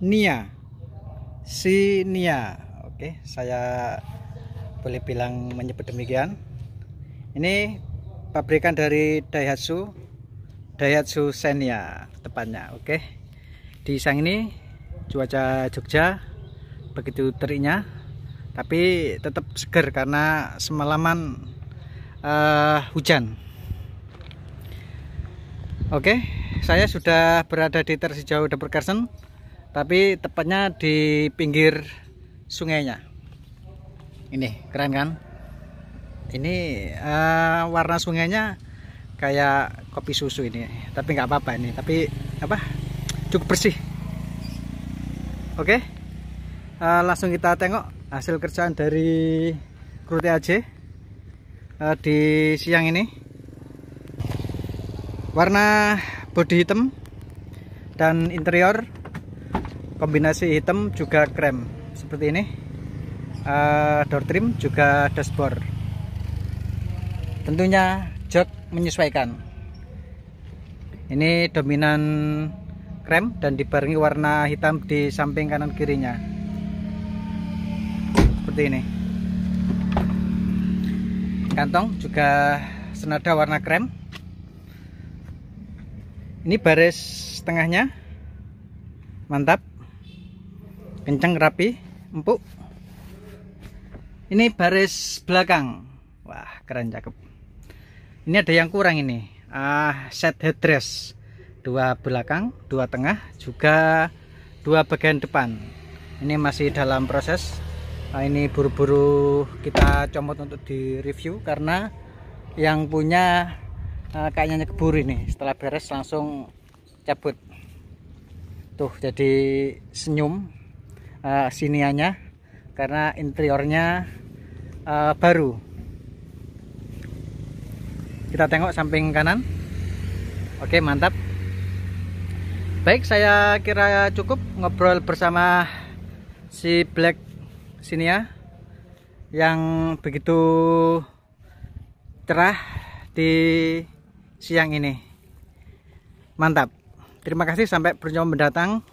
Nia si Nia oke saya boleh bilang menyebut demikian ini pabrikan dari Daihatsu Daihatsu Xenia tepatnya oke di sang ini cuaca Jogja begitu teriknya tapi tetap segar karena semalaman uh, hujan oke saya sudah berada di tersijau Deperkersen tapi tepatnya di pinggir sungainya ini keren kan ini uh, warna sungainya kayak kopi susu ini tapi nggak apa-apa ini tapi apa cukup bersih oke okay? uh, eh, langsung kita tengok hasil kerjaan dari kru TAJ uh, eh, di siang ini warna bodi hitam dan interior kombinasi hitam juga krem seperti ini uh, door trim juga dashboard tentunya jok menyesuaikan ini dominan krem dan dibarengi warna hitam di samping kanan kirinya seperti ini kantong juga senada warna krem ini baris tengahnya mantap kenceng rapi empuk ini baris belakang wah keren cakep ini ada yang kurang ini ah set headrest dua belakang dua tengah juga dua bagian depan ini masih dalam proses nah, ini buru-buru kita comot untuk di review karena yang punya uh, kayaknya kebur ini setelah beres langsung cabut tuh jadi senyum uh, eh, siniannya karena interiornya uh, baru kita tengok samping kanan oke mantap baik saya kira cukup ngobrol bersama si Black Sinia yang begitu cerah di siang ini mantap terima kasih sampai berjumpa mendatang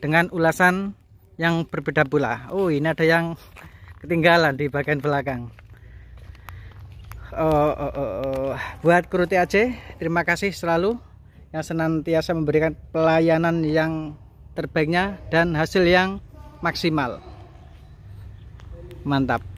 dengan ulasan yang berbeda pula oh ini ada yang ketinggalan di bagian belakang oh, oh, oh, oh. buat kru TAC terima kasih selalu yang senantiasa memberikan pelayanan yang terbaiknya dan hasil yang maksimal mantap